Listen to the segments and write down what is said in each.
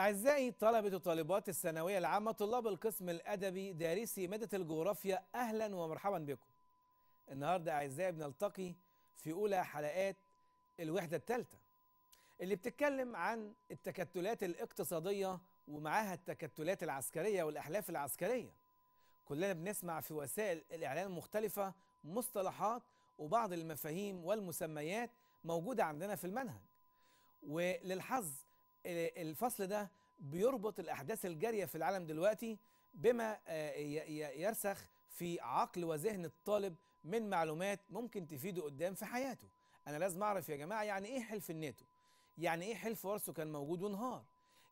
أعزائي طلبة وطالبات الثانوية العامة طلاب القسم الأدبي دارسي مادة الجغرافيا أهلا ومرحبا بكم النهاردة أعزائي بنلتقي في أولى حلقات الوحدة الثالثة اللي بتتكلم عن التكتلات الاقتصادية ومعاها التكتلات العسكرية والأحلاف العسكرية كلنا بنسمع في وسائل الإعلام المختلفة مصطلحات وبعض المفاهيم والمسميات موجودة عندنا في المنهج وللحظ الفصل ده بيربط الاحداث الجاريه في العالم دلوقتي بما آه، يرسخ في عقل وذهن الطالب من معلومات ممكن تفيده قدام في حياته انا لازم اعرف يا جماعه يعني ايه حلف الناتو يعني ايه حلف ورسه كان موجود وانهار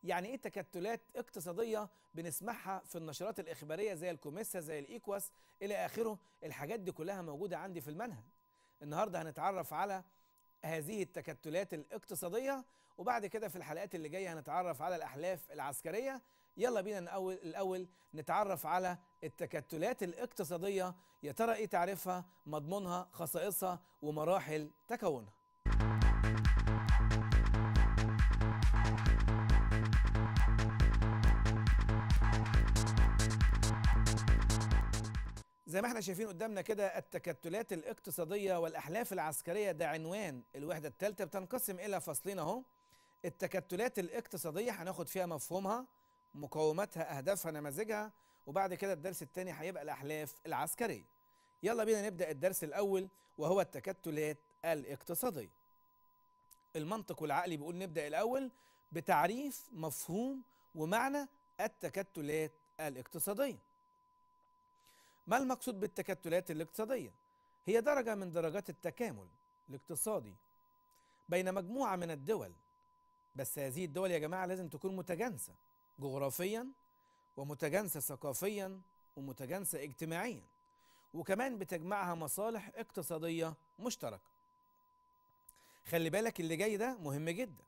يعني ايه تكتلات اقتصاديه بنسمعها في النشرات الاخباريه زي الكوميسا زي الايكواس الى اخره الحاجات دي كلها موجوده عندي في المنهج النهارده هنتعرف على هذه التكتلات الاقتصادية وبعد كده في الحلقات اللي جاية هنتعرف على الأحلاف العسكرية يلا بينا الأول, الأول نتعرف على التكتلات الاقتصادية يا ترى إيه تعريفها مضمونها خصائصها ومراحل تكونها زي ما احنا شايفين قدامنا كده التكتلات الاقتصادية والأحلاف العسكرية ده عنوان الوحدة الثالثة بتنقسم إلى فصلين أهو التكتلات الاقتصادية هناخد فيها مفهومها مقوماتها أهدافها نماذجها وبعد كده الدرس الثاني هيبقى الأحلاف العسكرية يلا بينا نبدأ الدرس الأول وهو التكتلات الاقتصادية المنطق والعقل بيقول نبدأ الأول بتعريف مفهوم ومعنى التكتلات الاقتصادية ما المقصود بالتكتلات الاقتصادية؟ هي درجة من درجات التكامل الاقتصادي بين مجموعة من الدول بس هذه الدول يا جماعة لازم تكون متجانسة جغرافيا ومتجانسة ثقافيا ومتجانسة اجتماعيا وكمان بتجمعها مصالح اقتصادية مشتركة خلي بالك اللي جاي ده مهم جدا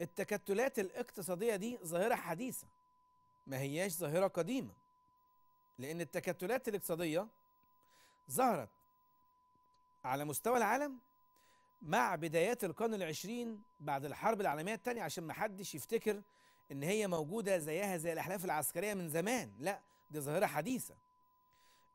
التكتلات الاقتصادية دي ظاهرة حديثة ما هياش ظاهرة قديمة لأن التكتلات الاقتصادية ظهرت على مستوى العالم مع بدايات القرن العشرين بعد الحرب العالمية الثانية عشان ما حدش يفتكر إن هي موجودة زيها زي الأحلاف العسكرية من زمان لا دي ظاهرة حديثة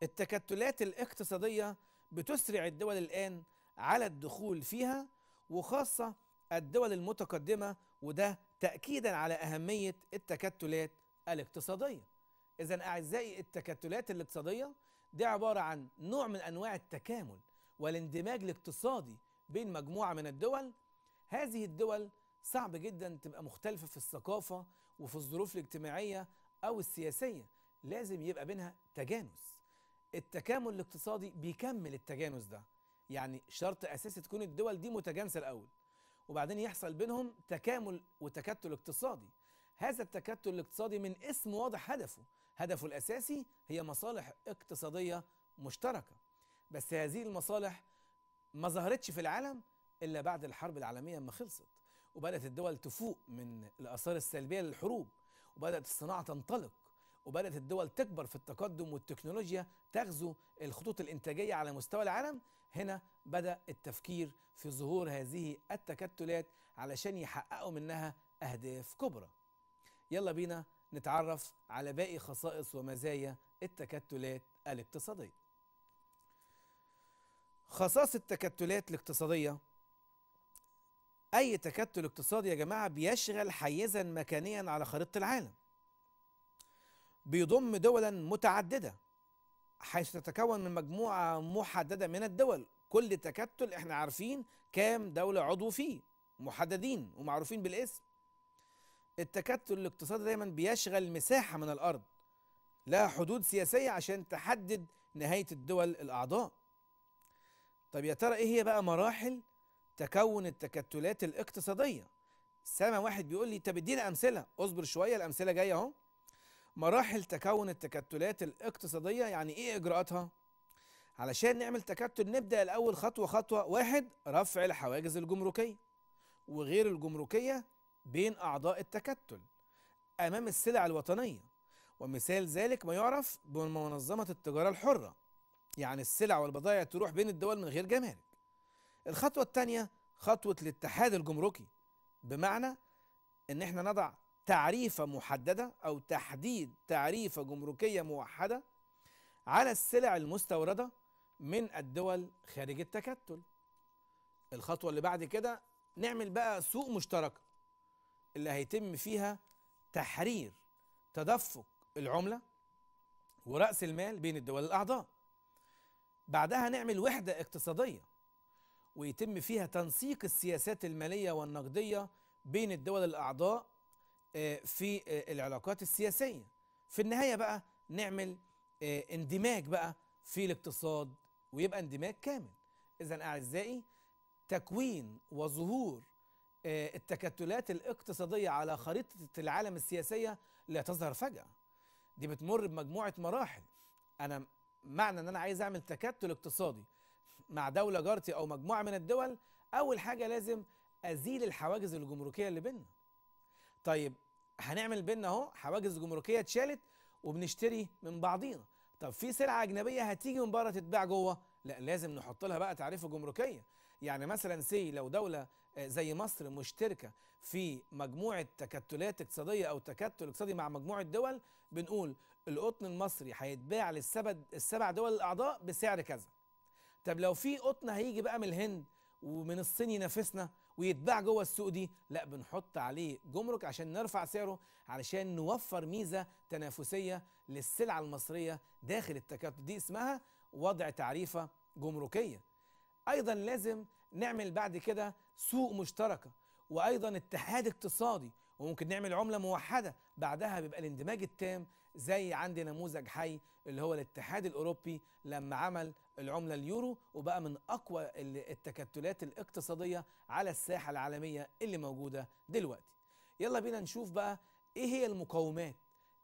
التكتلات الاقتصادية بتسرع الدول الآن على الدخول فيها وخاصة الدول المتقدمة وده تأكيدا على أهمية التكتلات الاقتصادية إذا أعزائي التكتلات الاقتصادية دي عبارة عن نوع من أنواع التكامل والاندماج الاقتصادي بين مجموعة من الدول هذه الدول صعب جدا تبقى مختلفة في الثقافة وفي الظروف الاجتماعية أو السياسية لازم يبقى بينها تجانس التكامل الاقتصادي بيكمل التجانس ده يعني شرط أساسي تكون الدول دي متجانسة الأول وبعدين يحصل بينهم تكامل وتكتل اقتصادي هذا التكتل الاقتصادي من اسم واضح هدفه هدفه الأساسي هي مصالح اقتصادية مشتركة بس هذه المصالح ما ظهرتش في العالم إلا بعد الحرب العالمية ما خلصت وبدأت الدول تفوق من الآثار السلبية للحروب وبدأت الصناعة تنطلق وبدأت الدول تكبر في التقدم والتكنولوجيا تغزو الخطوط الإنتاجية على مستوى العالم هنا بدأ التفكير في ظهور هذه التكتلات علشان يحققوا منها أهداف كبرى يلا بينا نتعرف على باقي خصائص ومزايا التكتلات الاقتصادية خصائص التكتلات الاقتصادية أي تكتل اقتصادي يا جماعة بيشغل حيزا مكانيا على خريطة العالم بيضم دولا متعددة حيث تتكون من مجموعة محددة من الدول كل تكتل احنا عارفين كام دولة عضو فيه محددين ومعروفين بالاسم التكتل الاقتصادي دايما بيشغل مساحة من الأرض لها حدود سياسية عشان تحدد نهاية الدول الأعضاء طب يا ترى إيه هي بقى مراحل تكون التكتلات الاقتصادية سامع واحد بيقول لي طب ادينا أمثلة أصبر شوية الأمثلة جاية أهو مراحل تكون التكتلات الاقتصادية يعني إيه إجراءاتها؟ علشان نعمل تكتل نبدأ الأول خطوة خطوة واحد رفع الحواجز الجمركية وغير الجمركية بين أعضاء التكتل أمام السلع الوطنية ومثال ذلك ما يعرف بمنظمة التجارة الحرة يعني السلع والبضائع تروح بين الدول من غير جمارك الخطوة الثانية خطوة الاتحاد الجمركي بمعنى ان احنا نضع تعريفة محددة او تحديد تعريفة جمركية موحدة على السلع المستوردة من الدول خارج التكتل الخطوة اللي بعد كده نعمل بقى سوق مشتركه اللي هيتم فيها تحرير تدفق العمله ورأس المال بين الدول الأعضاء بعدها نعمل وحدة اقتصادية ويتم فيها تنسيق السياسات المالية والنقدية بين الدول الأعضاء آه، في آه، العلاقات السياسية في النهاية بقى نعمل آه، اندماج بقى في الاقتصاد ويبقى اندماج كامل إذا أعزائي تكوين وظهور آه، التكتلات الاقتصادية على خريطة العالم السياسية لا تظهر فجأة دي بتمر بمجموعة مراحل أنا معنى أن أنا عايز أعمل تكتل اقتصادي مع دولة جارتي أو مجموعة من الدول أول حاجة لازم أزيل الحواجز الجمركية اللي بيننا طيب هنعمل بينا أهو حواجز جمركية اتشالت وبنشتري من بعضينا طب في سلعة أجنبية هتيجي من بره تتباع جوه لا لازم نحط لها بقى تعريفة جمركية يعني مثلا سي لو دولة آه، زي مصر مشتركة في مجموعة تكتلات اقتصادية أو تكتل اقتصادي مع مجموعة دول بنقول القطن المصري هيتباع للسبع دول الأعضاء بسعر كذا طب لو في قطن هيجي بقى من الهند ومن الصين ينافسنا ويتباع جوه السوق دي لا بنحط عليه جمرك عشان نرفع سعره علشان نوفر ميزه تنافسيه للسلعه المصريه داخل التكتل دي اسمها وضع تعريفه جمركيه ايضا لازم نعمل بعد كده سوق مشتركه وايضا اتحاد اقتصادي وممكن نعمل عمله موحده بعدها بيبقى الاندماج التام زي عندي نموذج حي اللي هو الاتحاد الاوروبي لما عمل العمله اليورو وبقى من اقوى التكتلات الاقتصاديه على الساحه العالميه اللي موجوده دلوقتي يلا بينا نشوف بقى ايه هي المقومات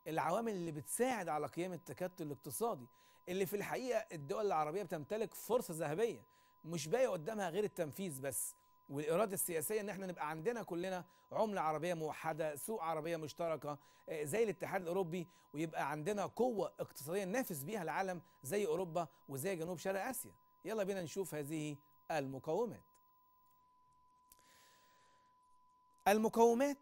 العوامل اللي بتساعد على قيام التكتل الاقتصادي اللي في الحقيقه الدول العربيه بتمتلك فرصه ذهبيه مش باقي قدامها غير التنفيذ بس والاراده السياسيه ان احنا نبقى عندنا كلنا عمله عربيه موحده، سوق عربيه مشتركه آه، زي الاتحاد الاوروبي ويبقى عندنا قوه اقتصاديه ننافس بيها العالم زي اوروبا وزي جنوب شرق اسيا. يلا بينا نشوف هذه المقومات. المقومات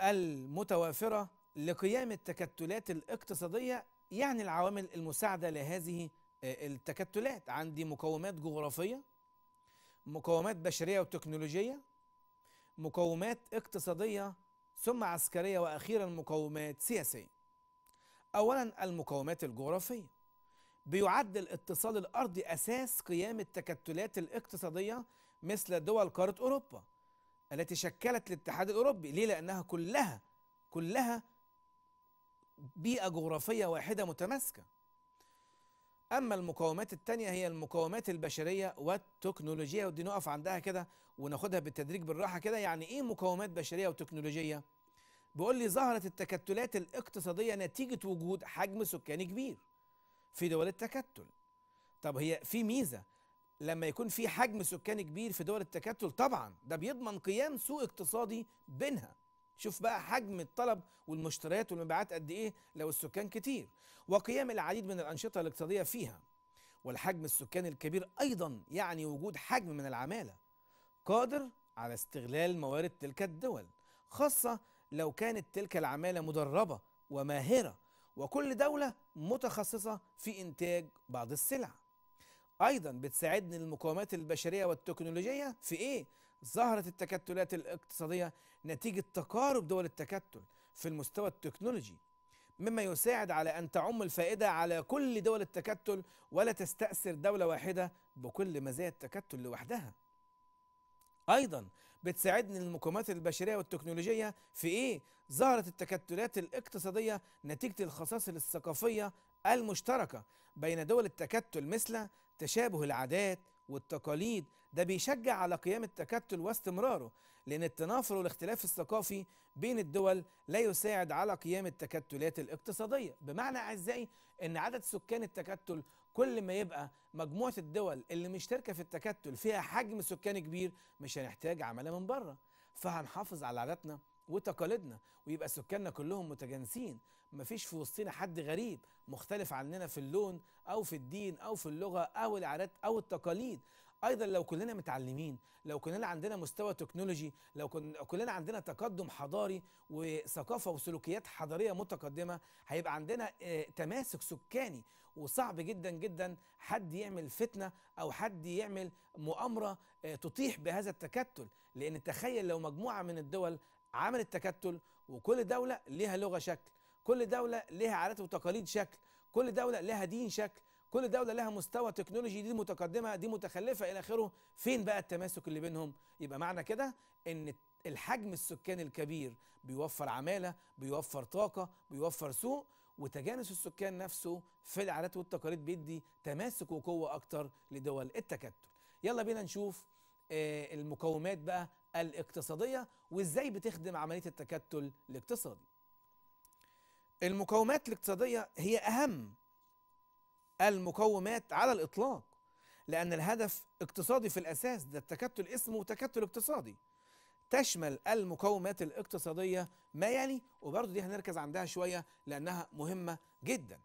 المتوافره لقيام التكتلات الاقتصاديه يعني العوامل المساعده لهذه آه، التكتلات، عندي مقومات جغرافيه مقومات بشريه وتكنولوجيه مقومات اقتصاديه ثم عسكريه واخيرا مقومات سياسيه اولا المقومات الجغرافيه بيعد الاتصال الارضي اساس قيام التكتلات الاقتصاديه مثل دول قاره اوروبا التي شكلت الاتحاد الاوروبي ليه لانها كلها كلها بيئه جغرافيه واحده متماسكه اما المقاومات التانية هي المقاومات البشريه والتكنولوجيه ودي نقف عندها كده وناخدها بالتدريج بالراحه كده يعني ايه مقاومات بشريه وتكنولوجيه بيقول لي ظهرت التكتلات الاقتصاديه نتيجه وجود حجم سكاني كبير في دول التكتل طب هي في ميزه لما يكون في حجم سكاني كبير في دول التكتل طبعا ده بيضمن قيام سوق اقتصادي بينها شوف بقى حجم الطلب والمشتريات والمبيعات قد ايه لو السكان كتير وقيام العديد من الانشطه الاقتصاديه فيها والحجم السكاني الكبير ايضا يعني وجود حجم من العماله قادر على استغلال موارد تلك الدول خاصه لو كانت تلك العماله مدربه وماهره وكل دوله متخصصه في انتاج بعض السلع ايضا بتساعدني المقاومات البشريه والتكنولوجيه في ايه ظهرت التكتلات الاقتصادية نتيجة تقارب دول التكتل في المستوى التكنولوجي مما يساعد على أن تعم الفائدة على كل دول التكتل ولا تستأثر دولة واحدة بكل مزايا التكتل لوحدها أيضا بتساعدني المقومات البشرية والتكنولوجية في إيه؟ ظهرت التكتلات الاقتصادية نتيجة الخصائص الثقافية المشتركة بين دول التكتل مثل تشابه العادات والتقاليد ده بيشجع على قيام التكتل واستمراره لأن التنافر والاختلاف الثقافي بين الدول لا يساعد على قيام التكتلات الاقتصادية بمعنى أعزائي أن عدد سكان التكتل كل ما يبقى مجموعة الدول اللي مشتركة في التكتل فيها حجم سكان كبير مش هنحتاج عمالة من بره فهنحافظ على عاداتنا وتقاليدنا ويبقى سكاننا كلهم متجانسين مفيش في وسطنا حد غريب مختلف عننا في اللون او في الدين او في اللغه او العادات او التقاليد ايضا لو كلنا متعلمين لو كلنا عندنا مستوى تكنولوجي لو كلنا عندنا تقدم حضاري وثقافه وسلوكيات حضاريه متقدمه هيبقى عندنا آه، تماسك سكاني وصعب جدا جدا حد يعمل فتنه او حد يعمل مؤامره آه، تطيح بهذا التكتل لان تخيل لو مجموعه من الدول عمل التكتل وكل دولة ليها لغة شكل كل دولة ليها عادات وتقاليد شكل كل دولة لها دين شكل كل دولة لها مستوى تكنولوجي دي متقدمة دي متخلفة إلى آخره فين بقى التماسك اللي بينهم يبقى معنى كده إن الحجم السكاني الكبير بيوفر عمالة بيوفر طاقة بيوفر سوق وتجانس السكان نفسه في العادات والتقاليد بيدي تماسك وقوة أكتر لدول التكتل يلا بينا نشوف آه، المقومات بقى الاقتصادية وازاي بتخدم عملية التكتل الاقتصادي المقومات الاقتصادية هي أهم المقومات على الإطلاق لأن الهدف اقتصادي في الأساس ده التكتل اسمه تكتل اقتصادي تشمل المقومات الاقتصادية ما يلي يعني، وبرضه دي هنركز عندها شوية لأنها مهمة جدا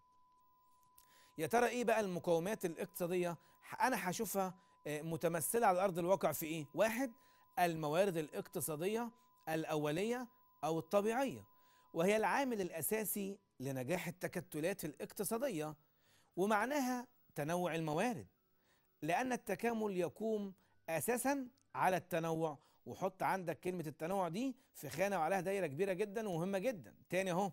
يا ترى إيه بقى المقومات الاقتصادية أنا هشوفها آه، متمثلة على أرض الواقع في إيه واحد الموارد الاقتصادية الأولية أو الطبيعية وهي العامل الأساسي لنجاح التكتلات الاقتصادية ومعناها تنوع الموارد لأن التكامل يقوم أساسا على التنوع وحط عندك كلمة التنوع دي في خانة وعليها دايرة كبيرة جدا ومهمة جدا تاني اهو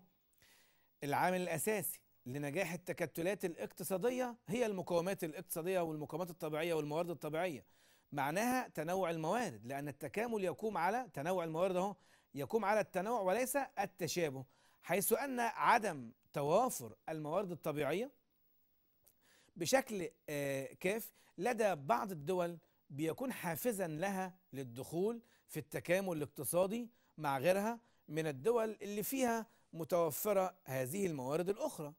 العامل الأساسي لنجاح التكتلات الاقتصادية هي المقومات الاقتصادية والمقومات الطبيعية والموارد الطبيعية معناها تنوع الموارد لأن التكامل يقوم على تنوع الموارد أهو يقوم على التنوع وليس التشابه حيث أن عدم توافر الموارد الطبيعية بشكل آه، كاف لدى بعض الدول بيكون حافزا لها للدخول في التكامل الاقتصادي مع غيرها من الدول اللي فيها متوفرة هذه الموارد الأخرى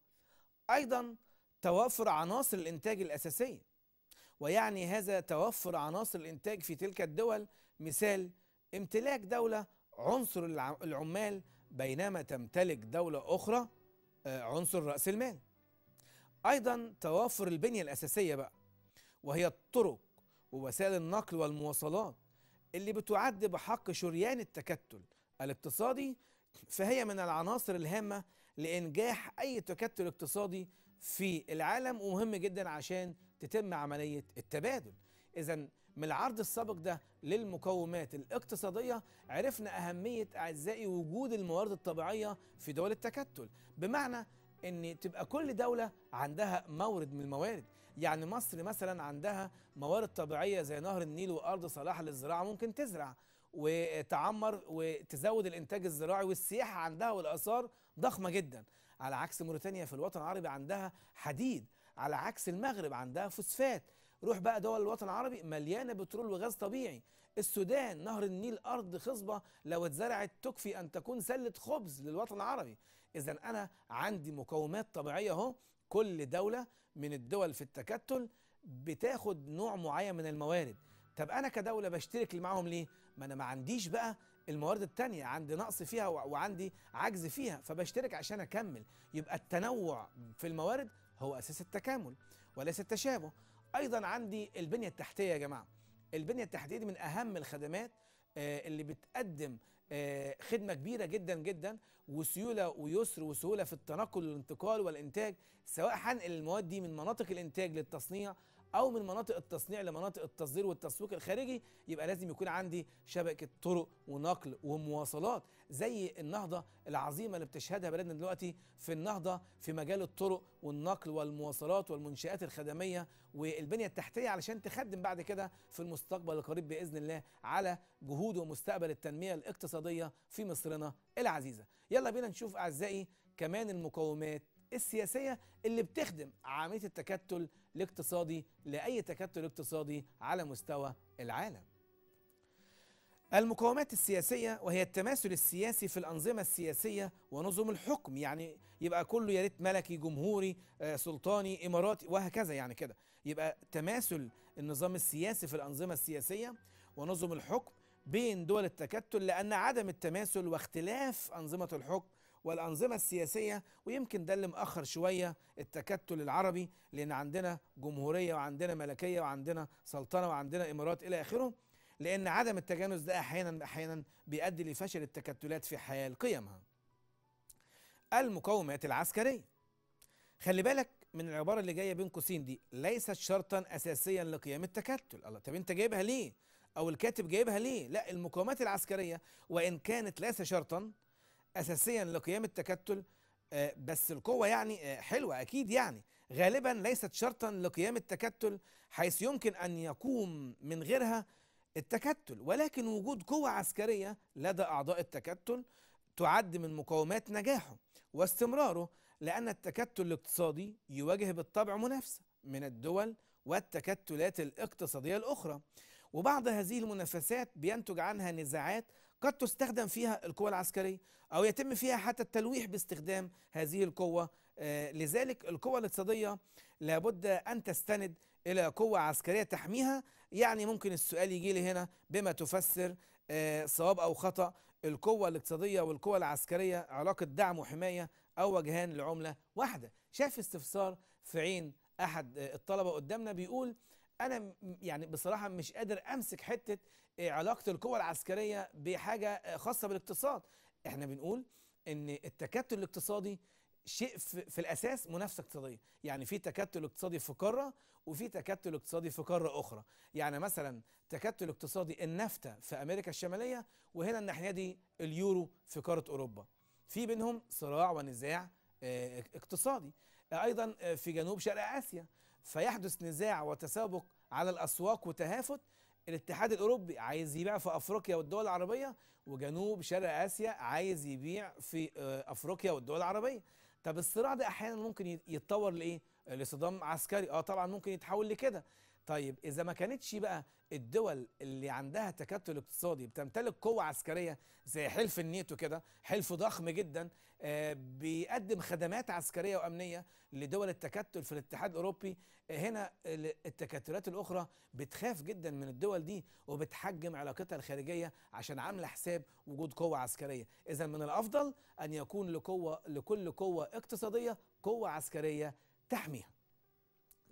أيضا توافر عناصر الإنتاج الأساسية ويعني هذا توفر عناصر الإنتاج في تلك الدول مثال امتلاك دولة عنصر العمال بينما تمتلك دولة أخرى آه، عنصر رأس المال أيضا توفر البنية الأساسية بقى وهي الطرق ووسائل النقل والمواصلات اللي بتعد بحق شريان التكتل الاقتصادي فهي من العناصر الهامة لإنجاح أي تكتل اقتصادي في العالم ومهم جدا عشان تتم عملية التبادل إذا من العرض السابق ده للمقومات الاقتصادية عرفنا أهمية أعزائي وجود الموارد الطبيعية في دول التكتل بمعنى ان تبقى كل دوله عندها مورد من الموارد يعني مصر مثلا عندها موارد طبيعيه زي نهر النيل وارض صلاح للزراعه ممكن تزرع وتعمر وتزود الانتاج الزراعي والسياحه عندها والاثار ضخمه جدا على عكس موريتانيا في الوطن العربي عندها حديد على عكس المغرب عندها فوسفات روح بقى دول الوطن العربي مليانه بترول وغاز طبيعي السودان نهر النيل ارض خصبه لو اتزرعت تكفي ان تكون سله خبز للوطن العربي اذا انا عندي مقومات طبيعيه اهو كل دوله من الدول في التكتل بتاخد نوع معين من الموارد طب انا كدوله بشترك معاهم ليه ما انا ما عنديش بقى الموارد التانية عندي نقص فيها وعندي عجز فيها فبشترك عشان اكمل يبقى التنوع في الموارد هو أساس التكامل وليس التشابه أيضا عندي البنية التحتية يا جماعة البنية التحتية دي من أهم الخدمات آه، اللي بتقدم آه، خدمة كبيرة جدا جدا وسيولة ويسر وسهولة في التنقل والانتقال والإنتاج سواء هنقل المواد دي من مناطق الإنتاج للتصنيع او من مناطق التصنيع لمناطق التصدير والتسويق الخارجي يبقى لازم يكون عندي شبكه طرق ونقل ومواصلات زي النهضه العظيمه اللي بتشهدها بلدنا دلوقتي في النهضه في مجال الطرق والنقل والمواصلات والمنشات الخدميه والبنيه التحتيه علشان تخدم بعد كده في المستقبل القريب باذن الله على جهود ومستقبل التنميه الاقتصاديه في مصرنا العزيزه يلا بينا نشوف اعزائي كمان المقومات السياسية اللي بتخدم عملية التكتل الاقتصادي لأي تكتل اقتصادي على مستوى العالم المقاومات السياسية وهي التماثل السياسي في الأنظمة السياسية ونظم الحكم يعني يبقى كله يا ريت ملكي جمهوري آه، سلطاني إماراتي وهكذا يعني كده يبقى تماثل النظام السياسي في الأنظمة السياسية ونظم الحكم بين دول التكتل لأن عدم التماثل واختلاف أنظمة الحكم والأنظمة السياسية ويمكن ده اللي مأخر شوية التكتل العربي لأن عندنا جمهورية وعندنا ملكية وعندنا سلطنة وعندنا إمارات إلى آخره لأن عدم التجانس ده أحيانا أحيانا بيؤدي لفشل التكتلات في حياة قيمها المقومات العسكرية خلي بالك من العبارة اللي جاية بين قوسين دي ليست شرطا أساسيا لقيام التكتل الله طب أنت جايبها ليه؟ أو الكاتب جايبها ليه؟ لا المقاومات العسكرية وإن كانت ليس شرطا اساسيا لقيام التكتل آه، بس القوة يعني آه، حلوة أكيد يعني غالبا ليست شرطا لقيام التكتل حيث يمكن أن يقوم من غيرها التكتل ولكن وجود قوة عسكرية لدى أعضاء التكتل تعد من مقومات نجاحه واستمراره لأن التكتل الاقتصادي يواجه بالطبع منافسة من الدول والتكتلات الاقتصادية الأخرى وبعض هذه المنافسات بينتج عنها نزاعات قد تستخدم فيها القوة العسكرية أو يتم فيها حتى التلويح باستخدام هذه القوة آه، لذلك القوة الاقتصادية لابد أن تستند إلى قوة عسكرية تحميها يعني ممكن السؤال يجي لي هنا بما تفسر آه، صواب أو خطأ القوة الاقتصادية والقوة العسكرية علاقة دعم وحماية أو وجهان لعملة واحدة شاف استفسار في عين أحد آه، الطلبة قدامنا بيقول انا يعني بصراحه مش قادر امسك حته آه، علاقه القوى العسكريه بحاجه آه، خاصه بالاقتصاد احنا بنقول ان التكتل الاقتصادي شيء في, في الاساس منافسه اقتصاديه يعني في تكتل اقتصادي في قاره وفي تكتل اقتصادي في قاره اخرى يعني مثلا تكتل اقتصادي النفتا في امريكا الشماليه وهنا الناحيه دي اليورو في قاره اوروبا في بينهم صراع ونزاع آه، اقتصادي ايضا في جنوب شرق اسيا فيحدث نزاع وتسابق على الاسواق وتهافت الاتحاد الاوروبي عايز يبيع في افريقيا والدول العربيه وجنوب شرق اسيا عايز يبيع في آه، افريقيا والدول العربيه طب الصراع ده احيانا ممكن يتطور لايه لصدام عسكري اه طبعا ممكن يتحول لكده طيب اذا ما كانتش بقى الدول اللي عندها تكتل اقتصادي بتمتلك قوه عسكريه زي حلف النيتو كده حلف ضخم جدا آه بيقدم خدمات عسكريه وامنيه لدول التكتل في الاتحاد الاوروبي آه هنا التكتلات الاخرى بتخاف جدا من الدول دي وبتحجم علاقتها الخارجيه عشان عامله حساب وجود قوه عسكريه اذا من الافضل ان يكون لقوه لكل قوه اقتصاديه قوه عسكريه تحميها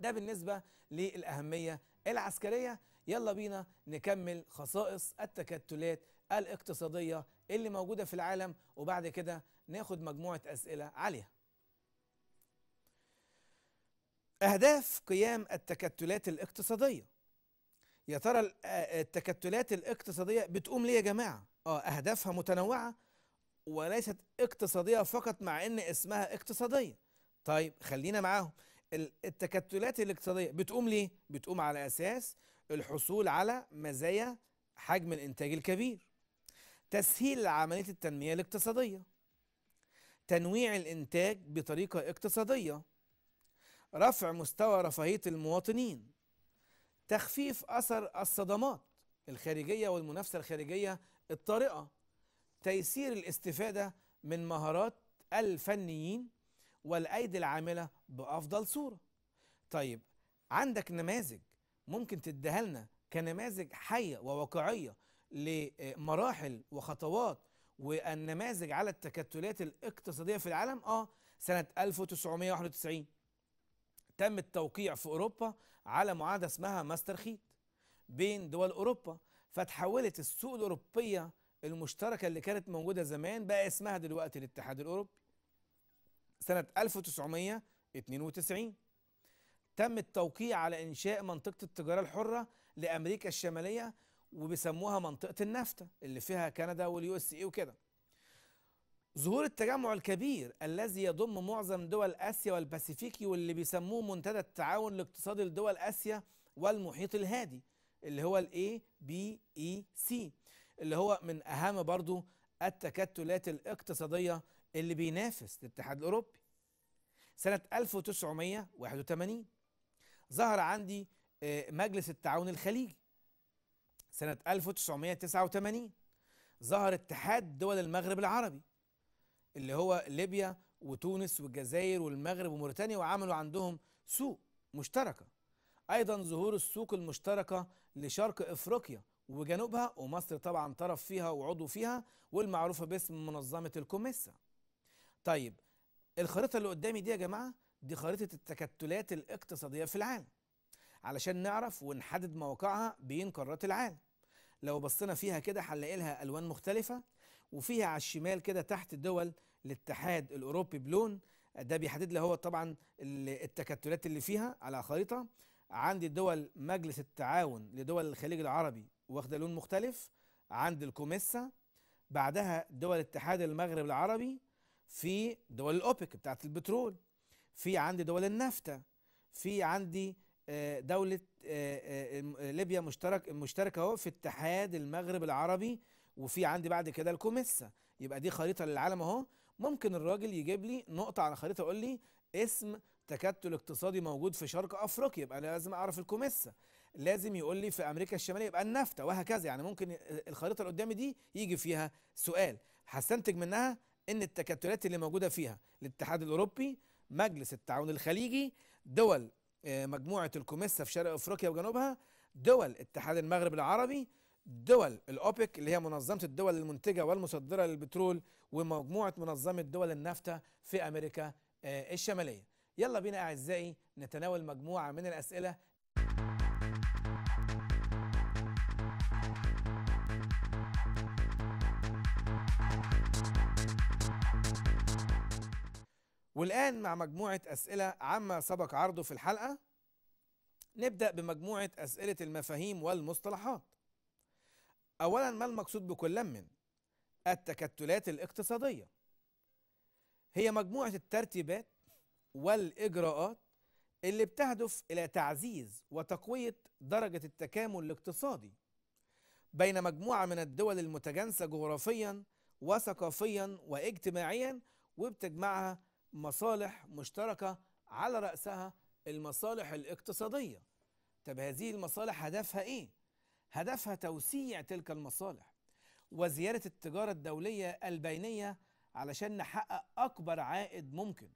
ده بالنسبة للأهمية العسكرية يلا بينا نكمل خصائص التكتلات الاقتصادية اللي موجودة في العالم وبعد كده ناخد مجموعة أسئلة عليها أهداف قيام التكتلات الاقتصادية يا ترى آه، التكتلات الاقتصادية بتقوم ليه يا جماعة؟ اه أهدافها متنوعة وليست اقتصادية فقط مع إن اسمها اقتصادية طيب خلينا معاهم التكتلات الاقتصادية بتقوم ليه؟ بتقوم على أساس الحصول على مزايا حجم الإنتاج الكبير تسهيل عملية التنمية الاقتصادية تنويع الإنتاج بطريقة اقتصادية رفع مستوى رفاهية المواطنين تخفيف أثر الصدمات الخارجية والمنافسة الخارجية الطارئة تيسير الاستفادة من مهارات الفنيين والايدي العامله بافضل صوره طيب عندك نماذج ممكن تديها لنا كنماذج حيه وواقعيه لمراحل وخطوات والنماذج على التكتلات الاقتصاديه في العالم اه سنه 1991 تم التوقيع في اوروبا على معاهده اسمها ماسترخيت بين دول اوروبا فتحولت السوق الاوروبيه المشتركه اللي كانت موجوده زمان بقى اسمها دلوقتي الاتحاد الاوروبي سنة 1992 تم التوقيع على إنشاء منطقة التجارة الحرة لأمريكا الشمالية وبيسموها منطقة النفتا اللي فيها كندا واليو اس اي وكده ظهور التجمع الكبير الذي يضم معظم دول آسيا والباسيفيكي واللي بيسموه منتدى التعاون الاقتصادي لدول آسيا والمحيط الهادي اللي هو الاي بي اي سي اللي هو من أهم برضو التكتلات الاقتصادية اللي بينافس الاتحاد الأوروبي سنة 1981 ظهر عندي آه، مجلس التعاون الخليجي سنة 1989 ظهر اتحاد دول المغرب العربي اللي هو ليبيا وتونس والجزائر والمغرب وموريتانيا وعملوا عندهم سوق مشتركة أيضا ظهور السوق المشتركة لشرق أفريقيا وجنوبها ومصر طبعا طرف فيها وعضو فيها والمعروفة باسم منظمة الكوميسا طيب الخريطه اللي قدامي دي يا جماعه دي خريطه التكتلات الاقتصاديه في العالم علشان نعرف ونحدد مواقعها بين قارات العالم لو بصينا فيها كده هنلاقي لها الوان مختلفه وفيها على الشمال كده تحت دول الاتحاد الاوروبي بلون ده بيحدد لي هو طبعا التكتلات اللي فيها على خريطه عندي دول مجلس التعاون لدول الخليج العربي واخده لون مختلف عند الكوميسا بعدها دول اتحاد المغرب العربي في دول الاوبك بتاعت البترول في عندي دول النفتا في عندي آه، دولة آه، آه، ليبيا مشترك مشتركة اهو في اتحاد المغرب العربي وفي عندي بعد كده الكوميسا يبقى دي خريطة للعالم اهو ممكن الراجل يجيب لي نقطة على الخريطة يقول لي اسم تكتل اقتصادي موجود في شرق افريقيا يبقى انا لازم اعرف الكوميسا لازم يقول لي في امريكا الشماليه يبقى النفتا وهكذا يعني ممكن الخريطه اللي قدامي دي يجي فيها سؤال هستنتج منها ان التكتلات اللي موجوده فيها الاتحاد الاوروبي مجلس التعاون الخليجي دول آه، مجموعه الكوميسا في شرق افريقيا وجنوبها دول اتحاد المغرب العربي دول الاوبك اللي هي منظمه الدول المنتجه والمصدره للبترول ومجموعه منظمه دول النفتا في امريكا آه، الشماليه يلا بينا اعزائي نتناول مجموعه من الاسئله والآن مع مجموعة أسئلة عما سبق عرضه في الحلقة نبدأ بمجموعة أسئلة المفاهيم والمصطلحات أولا ما المقصود بكل من التكتلات الاقتصادية هي مجموعة الترتيبات والإجراءات اللي بتهدف إلى تعزيز وتقوية درجة التكامل الاقتصادي بين مجموعة من الدول المتجانسة جغرافيا وثقافيا واجتماعيا وبتجمعها مصالح مشتركة على رأسها المصالح الاقتصادية طب هذه المصالح هدفها إيه؟ هدفها توسيع تلك المصالح وزيادة التجارة الدولية البينية علشان نحقق أكبر عائد ممكن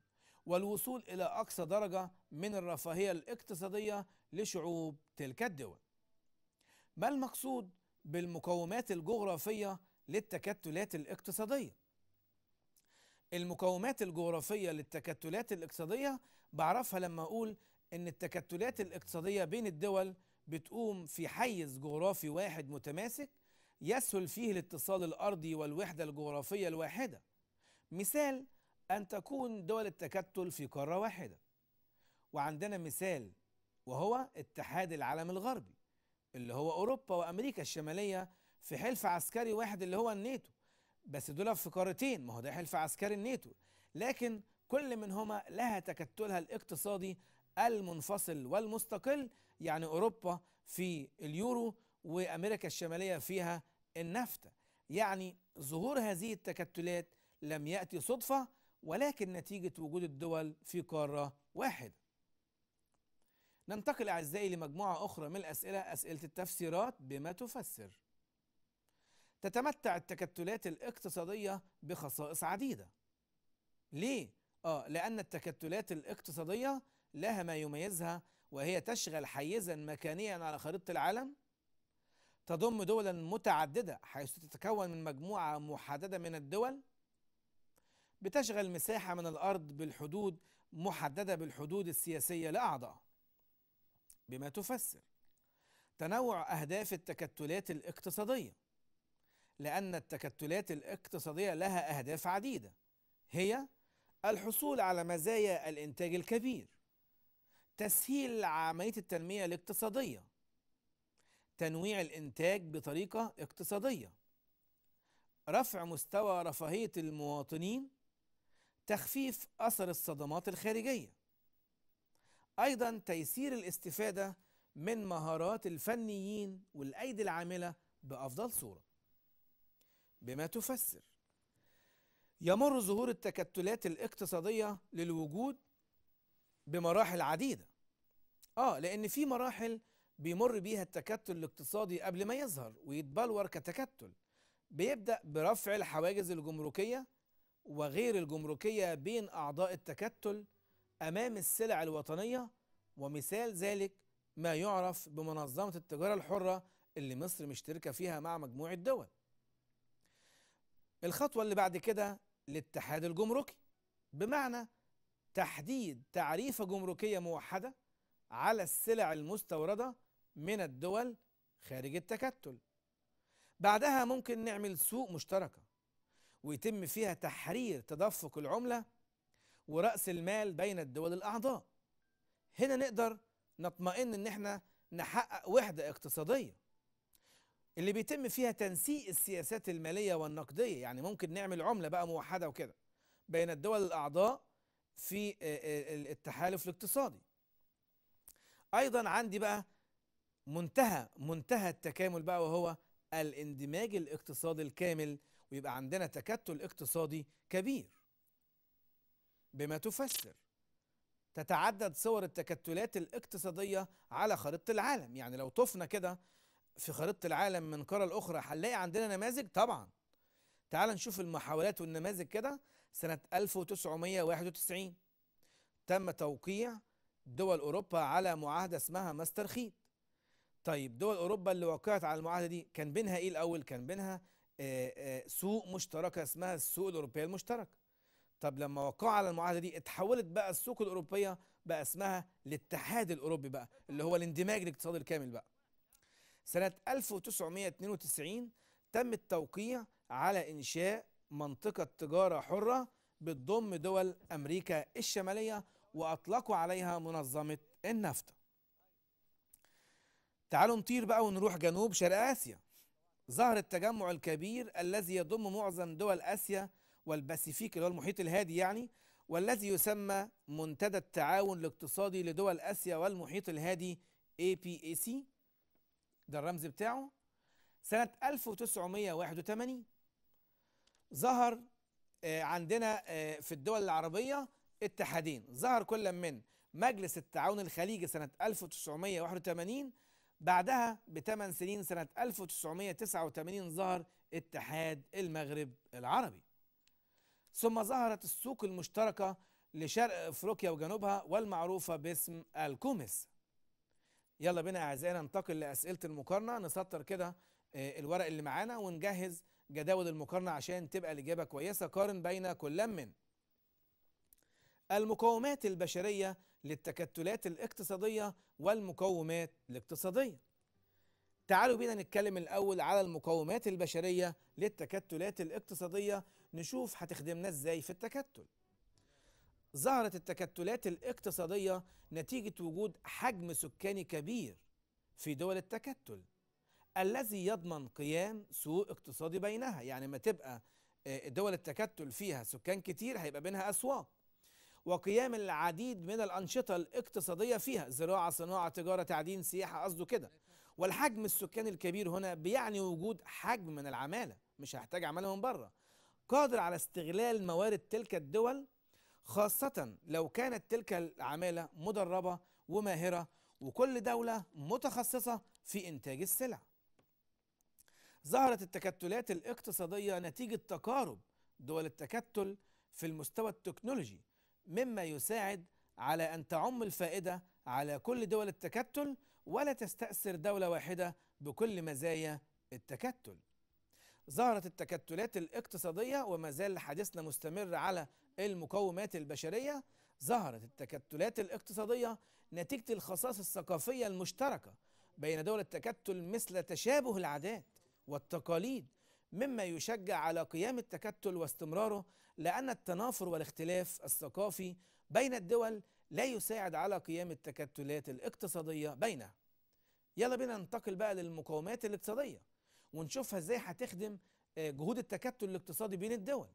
والوصول إلى أقصى درجة من الرفاهية الاقتصادية لشعوب تلك الدول ما المقصود بالمقومات الجغرافية للتكتلات الاقتصادية؟ المقومات الجغرافية للتكتلات الاقتصادية بعرفها لما أقول إن التكتلات الاقتصادية بين الدول بتقوم في حيز جغرافي واحد متماسك يسهل فيه الاتصال الأرضي والوحدة الجغرافية الواحدة مثال أن تكون دول التكتل في قارة واحدة وعندنا مثال وهو اتحاد العالم الغربي اللي هو أوروبا وأمريكا الشمالية في حلف عسكري واحد اللي هو الناتو بس دول في قارتين ما هو ده حلف عسكري الناتو لكن كل منهما لها تكتلها الاقتصادي المنفصل والمستقل يعني اوروبا في اليورو وامريكا الشماليه فيها النفتا يعني ظهور هذه التكتلات لم ياتي صدفه ولكن نتيجه وجود الدول في قاره واحده ننتقل اعزائي لمجموعه اخرى من الاسئله اسئله التفسيرات بما تفسر تتمتع التكتلات الاقتصادية بخصائص عديدة ليه؟ آه لأن التكتلات الاقتصادية لها ما يميزها وهي تشغل حيزا مكانيا على خريطة العالم تضم دولا متعددة حيث تتكون من مجموعة محددة من الدول بتشغل مساحة من الأرض بالحدود محددة بالحدود السياسية لأعضاء بما تفسر تنوع أهداف التكتلات الاقتصادية لأن التكتلات الاقتصادية لها أهداف عديدة هي الحصول على مزايا الإنتاج الكبير تسهيل عملية التنمية الاقتصادية تنويع الإنتاج بطريقة اقتصادية رفع مستوى رفاهية المواطنين تخفيف أثر الصدمات الخارجية أيضا تيسير الاستفادة من مهارات الفنيين والأيدي العاملة بأفضل صورة بما تفسر يمر ظهور التكتلات الاقتصادية للوجود بمراحل عديدة اه لأن في مراحل بيمر بيها التكتل الاقتصادي قبل ما يظهر ويتبلور كتكتل بيبدأ برفع الحواجز الجمركية وغير الجمركية بين أعضاء التكتل أمام السلع الوطنية ومثال ذلك ما يعرف بمنظمة التجارة الحرة اللي مصر مشتركة فيها مع مجموعة دول الخطوة اللي بعد كده الاتحاد الجمركي بمعنى تحديد تعريفة جمركية موحدة على السلع المستوردة من الدول خارج التكتل بعدها ممكن نعمل سوق مشتركة ويتم فيها تحرير تدفق العملة ورأس المال بين الدول الأعضاء هنا نقدر نطمئن إن احنا نحقق وحدة اقتصادية اللي بيتم فيها تنسيق السياسات المالية والنقدية يعني ممكن نعمل عملة بقى موحدة وكده بين الدول الأعضاء في آه، آه، التحالف الاقتصادي أيضا عندي بقى منتهى منتهى التكامل بقى وهو الاندماج الاقتصادي الكامل ويبقى عندنا تكتل اقتصادي كبير بما تفسر تتعدد صور التكتلات الاقتصادية على خريطة العالم يعني لو طفنا كده في خريطه العالم من قاره لاخرى هنلاقي عندنا نماذج طبعا تعال نشوف المحاولات والنماذج كده سنه 1991 تم توقيع دول اوروبا على معاهده اسمها ماسترخيت طيب دول اوروبا اللي وقعت على المعاهده دي كان بينها ايه الاول كان بينها آآ آه، آآ آه، سوق مشتركه اسمها السوق الاوروبيه المشترك طب لما وقعوا على المعاهده دي اتحولت بقى السوق الاوروبيه بقى اسمها الاتحاد الاوروبي بقى اللي هو الاندماج الاقتصادي الكامل بقى سنة 1992 تم التوقيع على إنشاء منطقة تجارة حرة بتضم دول أمريكا الشمالية وأطلقوا عليها منظمة النفط تعالوا نطير بقى ونروح جنوب شرق آسيا ظهر التجمع الكبير الذي يضم معظم دول آسيا والباسيفيك اللي هو المحيط الهادي يعني والذي يسمى منتدى التعاون الاقتصادي لدول آسيا والمحيط الهادي APAC ده الرمز بتاعه سنة 1981 ظهر آه، عندنا آه، في الدول العربية اتحادين ظهر كل من مجلس التعاون الخليجي سنة 1981 بعدها بثمان سنين سنة 1989 ظهر اتحاد المغرب العربي ثم ظهرت السوق المشتركة لشرق افريقيا وجنوبها والمعروفة باسم الكومس يلا بينا يا اعزائي ننتقل لاسئله المقارنه نسطر كده آه، الورق اللي معانا ونجهز جداول المقارنه عشان تبقى الاجابه كويسه قارن بين كل من المقومات البشريه للتكتلات الاقتصاديه والمقومات الاقتصاديه تعالوا بينا نتكلم الاول على المقومات البشريه للتكتلات الاقتصاديه نشوف هتخدمنا ازاي في التكتل ظهرت التكتلات الاقتصادية نتيجة وجود حجم سكاني كبير في دول التكتل الذي يضمن قيام سوق اقتصادي بينها يعني ما تبقى آه، دول التكتل فيها سكان كتير هيبقى بينها أسواق وقيام العديد من الأنشطة الاقتصادية فيها زراعة صناعة تجارة تعدين سياحة قصده كده والحجم السكاني الكبير هنا بيعني وجود حجم من العمالة مش هحتاج عمالة من بره قادر على استغلال موارد تلك الدول خاصة لو كانت تلك العمالة مدربة وماهرة وكل دولة متخصصة في إنتاج السلع. ظهرت التكتلات الاقتصادية نتيجة تقارب دول التكتل في المستوى التكنولوجي مما يساعد على أن تعم الفائدة على كل دول التكتل ولا تستأثر دولة واحدة بكل مزايا التكتل. ظهرت التكتلات الاقتصادية وما زال حديثنا مستمر على المقومات البشرية ظهرت التكتلات الاقتصادية نتيجة الخصائص الثقافية المشتركة بين دول التكتل مثل تشابه العادات والتقاليد مما يشجع على قيام التكتل واستمراره لأن التنافر والاختلاف الثقافي بين الدول لا يساعد على قيام التكتلات الاقتصادية بينها يلا بينا ننتقل بقى للمقومات الاقتصادية ونشوفها ازاي هتخدم آه، جهود التكتل الاقتصادي بين الدول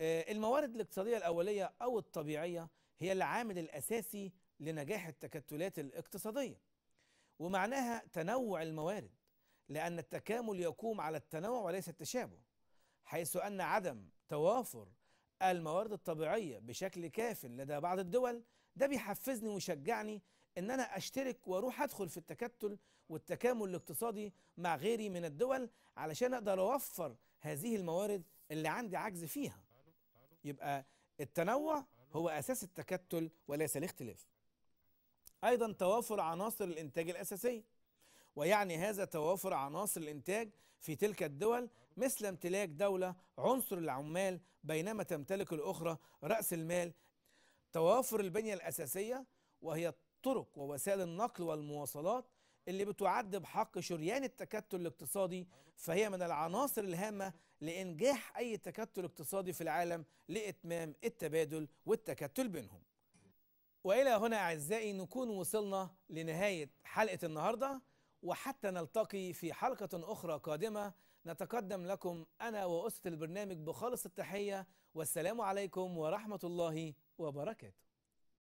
آه، الموارد الاقتصادية الأولية أو الطبيعية هي العامل الأساسي لنجاح التكتلات الاقتصادية ومعناها تنوع الموارد لأن التكامل يقوم على التنوع وليس التشابه حيث أن عدم توافر الموارد الطبيعية بشكل كاف لدى بعض الدول ده بيحفزني ويشجعني ان انا اشترك واروح ادخل في التكتل والتكامل الاقتصادي مع غيري من الدول علشان اقدر اوفر هذه الموارد اللي عندي عجز فيها يبقى التنوع هو أساس التكتل وليس الاختلاف أيضا توافر عناصر الإنتاج الأساسية ويعني هذا توافر عناصر الإنتاج في تلك الدول مثل امتلاك دولة عنصر العمال بينما تمتلك الأخرى رأس المال توافر البنية الأساسية وهي الطرق ووسائل النقل والمواصلات اللي بتعد بحق شريان التكتل الاقتصادي فهي من العناصر الهامة لإنجاح أي تكتل اقتصادي في العالم لإتمام التبادل والتكتل بينهم وإلى هنا أعزائي نكون وصلنا لنهاية حلقة النهاردة وحتى نلتقي في حلقة أخرى قادمة نتقدم لكم أنا وأسرة البرنامج بخالص التحية والسلام عليكم ورحمة الله وبركاته